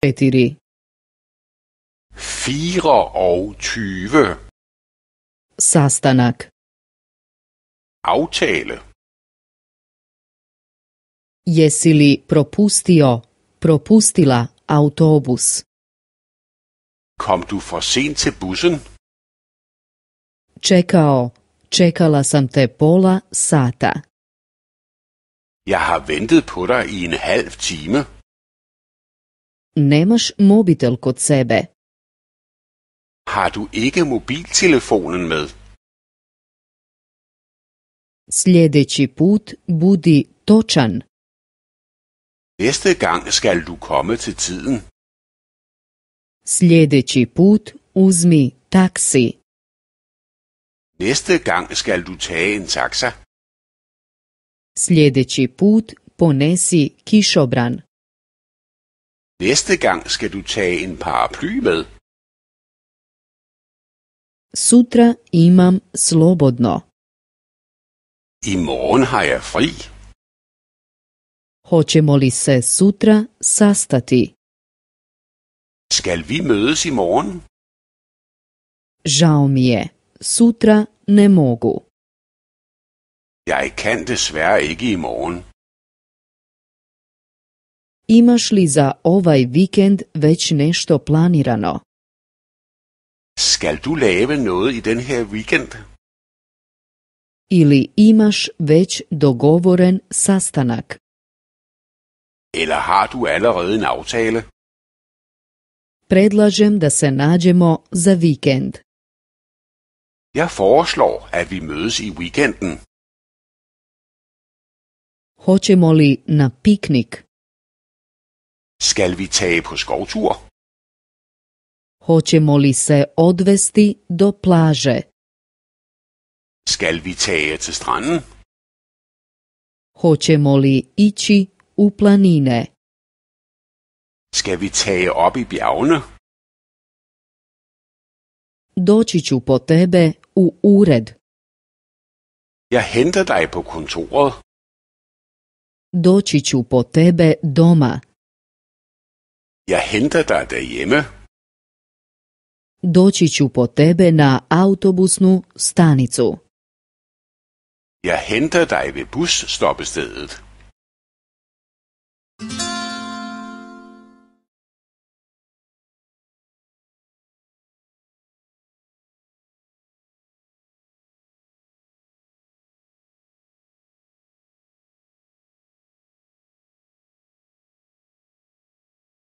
24. Sastanak. Aftale. Jesili propustio, propustila autobus? Kom du for sent til bussen? Čekao, čekala sam te pola sata. Jeg har ventet på dig i en halv time. Nemaš mobitel kod sebe. Har du ikke mobiltelefonen med? Sljedeći put budi točan. Næste gang skal du komme til tiden. Sljedeći put uzmi taksi. Næste gang skal du tage en taxa. Sljedeći put ponesi kišobran. Næste gang skal du tage en paraply med. Sutra imam slobodno. I morgen har jeg fri. Hoćemo li se sutra sastati? Skal vi mødes i morgen? Žao mi je, sutra ne mogu. Jeg kan desværre ikke i morgen. Imaš li za ovaj vikend već nešto planirano? Skal du lave noget i den her weekend? Ili imaš već dogovoren sastanak? Eller har du allerede en aftale? Predlažem da se nađemo za vikend. Jeg foreslår, at vi mødes i weekenden. Hoćemo li na piknik? Skal vi tage på skovtur? Hoćemo li se odvesti do plaže? Skal vi tage til stranden? Hoćemo li ići u planine? Skal vi tage op i bjergene? Doći ću po tebe u ured. Jeg henter dig på kontoret. Doći ću po tebe doma. Ja henter da Doći ću po tebe na autobusnu stanicu. Ja henter dig ved busstoppestedet.